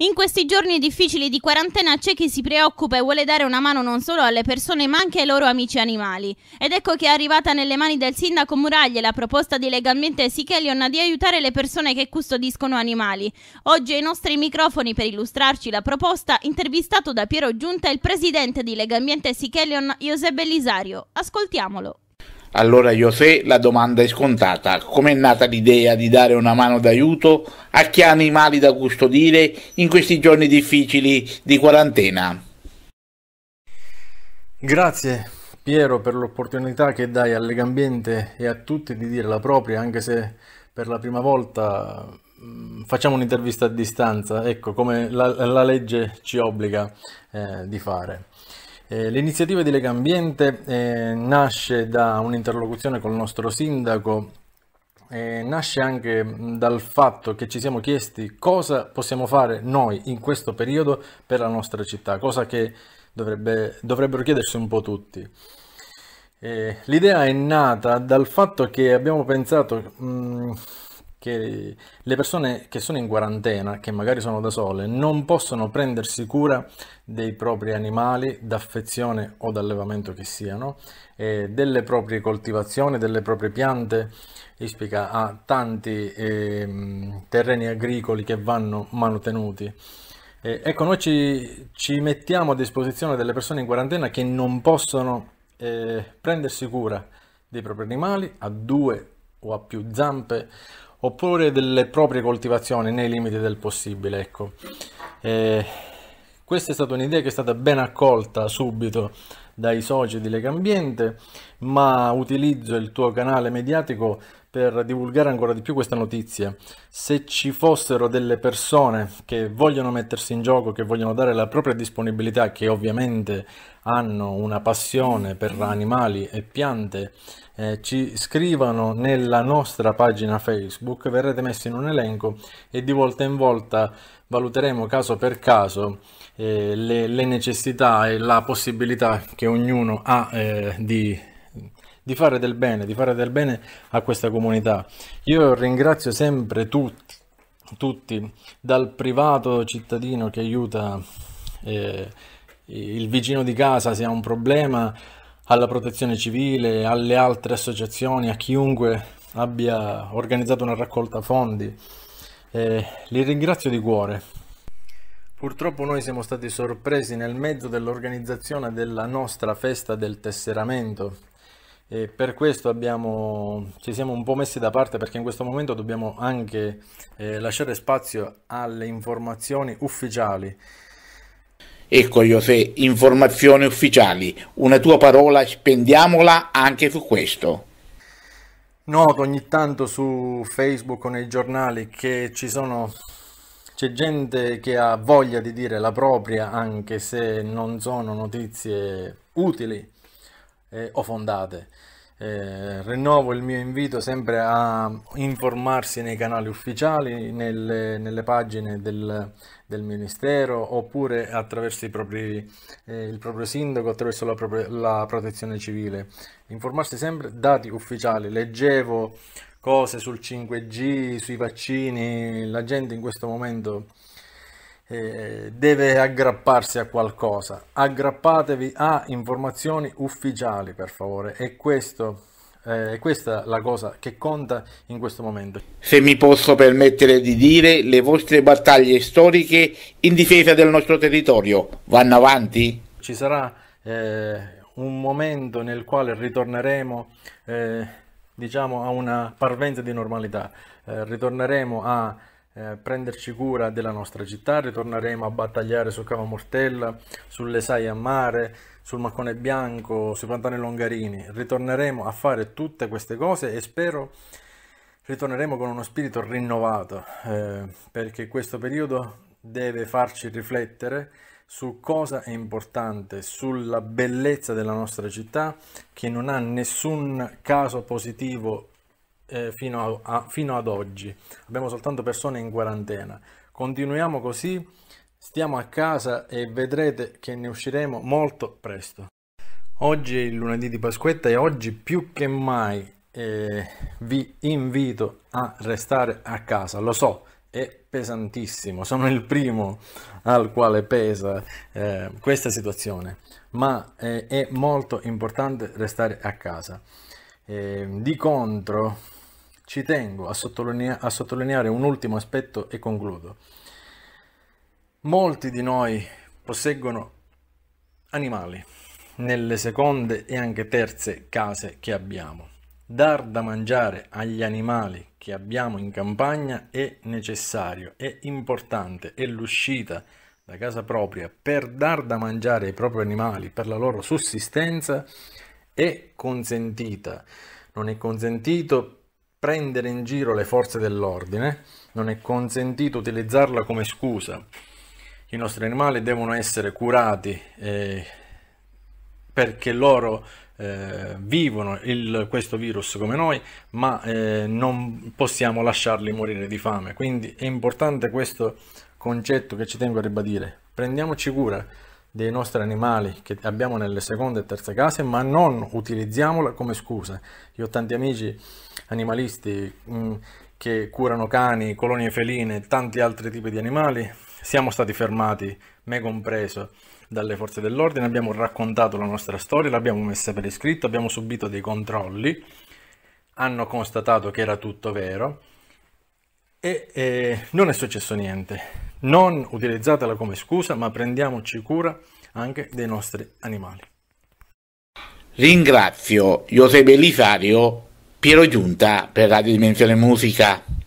In questi giorni difficili di quarantena c'è chi si preoccupa e vuole dare una mano non solo alle persone ma anche ai loro amici animali. Ed ecco che è arrivata nelle mani del sindaco Muraglie la proposta di Legalmente Sichelion di aiutare le persone che custodiscono animali. Oggi ai nostri microfoni per illustrarci la proposta intervistato da Piero Giunta il presidente di Legalmente Sichelion Giuseppe Lisario. Ascoltiamolo. Allora José la domanda è scontata, com'è nata l'idea di dare una mano d'aiuto a chi ha animali da custodire in questi giorni difficili di quarantena? Grazie Piero per l'opportunità che dai all'Egambiente e a tutti di dire la propria, anche se per la prima volta mm, facciamo un'intervista a distanza, ecco come la, la legge ci obbliga eh, di fare. Eh, l'iniziativa di Lega Ambiente eh, nasce da un'interlocuzione con il nostro sindaco, eh, nasce anche dal fatto che ci siamo chiesti cosa possiamo fare noi in questo periodo per la nostra città, cosa che dovrebbe, dovrebbero chiedersi un po' tutti. Eh, l'idea è nata dal fatto che abbiamo pensato... Mh, mm, che le persone che sono in quarantena, che magari sono da sole, non possono prendersi cura dei propri animali d'affezione o d'allevamento che siano, eh, delle proprie coltivazioni, delle proprie piante, ispica a tanti eh, terreni agricoli che vanno manutenuti. Eh, ecco, noi ci, ci, mettiamo a disposizione delle persone in quarantena che non possono eh, prendersi cura dei propri animali a due o a più zampe oppure delle proprie coltivazioni nei limiti del possibile. Ecco. Eh, questa è stata un'idea che è stata ben accolta subito dai soci di Legambiente, ma utilizzo il tuo canale mediatico per divulgare ancora di più questa notizia. Se ci fossero delle persone che vogliono mettersi in gioco, che vogliono dare la propria disponibilità, che ovviamente hanno una passione per animali e piante, eh, ci scrivano nella nostra pagina Facebook, verrete messi in un elenco e di volta in volta valuteremo caso per caso eh, le, le, necessità e la possibilità che ognuno ha eh, di di fare del bene, di fare del bene a questa comunità. Io ringrazio sempre tutti, tutti dal privato cittadino che aiuta eh, il vicino di casa se ha un problema, alla protezione civile, alle altre associazioni, a chiunque abbia organizzato una raccolta fondi. Eh, li ringrazio di cuore. Purtroppo noi siamo stati sorpresi nel mezzo dell'organizzazione della nostra festa del tesseramento e per questo abbiamo, ci siamo un po' messi da parte perché in questo momento dobbiamo anche eh, lasciare spazio alle informazioni ufficiali. Ecco José, informazioni ufficiali, una tua parola spendiamola anche su questo. Noto ogni tanto su Facebook o nei giornali che ci sono c'è gente che ha voglia di dire la propria anche se non sono notizie utili eh, o fondate. Eh, rinnovo il mio invito sempre a informarsi nei canali ufficiali, nelle, nelle pagine del, del, Ministero oppure attraverso propri, eh, il proprio sindaco, attraverso la, propria, la, protezione civile. Informarsi sempre dati ufficiali. Leggevo cose sul 5G, sui vaccini, la gente in questo momento eh, deve aggrapparsi a qualcosa. Aggrappatevi a informazioni ufficiali, per favore. E questo eh, questa è la cosa che conta in questo momento. Se mi posso permettere di dire, le vostre battaglie storiche in difesa del nostro territorio vanno avanti? Ci sarà eh, un momento nel quale ritorneremo eh, diciamo, a una parvenza di normalità, eh, ritorneremo a eh, prenderci cura della nostra città, ritorneremo a battagliare su Cava Mortella, sulle Saie a Mare, sul Maccone Bianco, sui Pantani Longarini, ritorneremo a fare tutte queste cose e spero ritorneremo con uno spirito rinnovato, eh, perché questo periodo deve farci riflettere su cosa è importante, sulla bellezza della nostra città che non ha nessun caso positivo eh, fino, a, a, fino ad oggi. Abbiamo soltanto persone in quarantena. Continuiamo così, stiamo a casa e vedrete che ne usciremo molto presto. Oggi è il lunedì di Pasquetta e oggi più che mai eh, vi invito a restare a casa. Lo so, è pesantissimo, sono il primo al quale pesa eh, questa situazione, ma eh, è molto importante restare a casa. Eh, di contro ci tengo a, sottolinea a sottolineare un ultimo aspetto e concludo. Molti di noi posseggono animali nelle seconde e anche terze case che abbiamo. Dar da mangiare agli animali che abbiamo in campagna è necessario, è importante, è l'uscita da casa propria per dar da mangiare ai propri animali, per la loro sussistenza, è consentita. Non è consentito prendere in giro le forze dell'ordine, non è consentito utilizzarla come scusa. I nostri animali devono essere curati eh, perché loro eh, vivono il, questo virus come noi, ma eh, non possiamo lasciarli morire di fame. Quindi è importante questo concetto che ci tengo a ribadire. Prendiamoci cura dei nostri animali che abbiamo nelle seconde e terze case, ma non utilizziamola come scusa. Io ho tanti amici animalisti mh, mm, che curano cani, colonie feline e tanti altri tipi di animali. Siamo stati fermati, me compreso, dalle forze dell'ordine, abbiamo raccontato la nostra storia, l'abbiamo messa per iscritto, abbiamo subito dei controlli, hanno constatato che era tutto vero e eh, non è successo niente. Non utilizzatela come scusa, ma prendiamoci cura anche dei nostri animali. Ringrazio Giuseppe Elisario, Piero Giunta per la Dimensione Musica.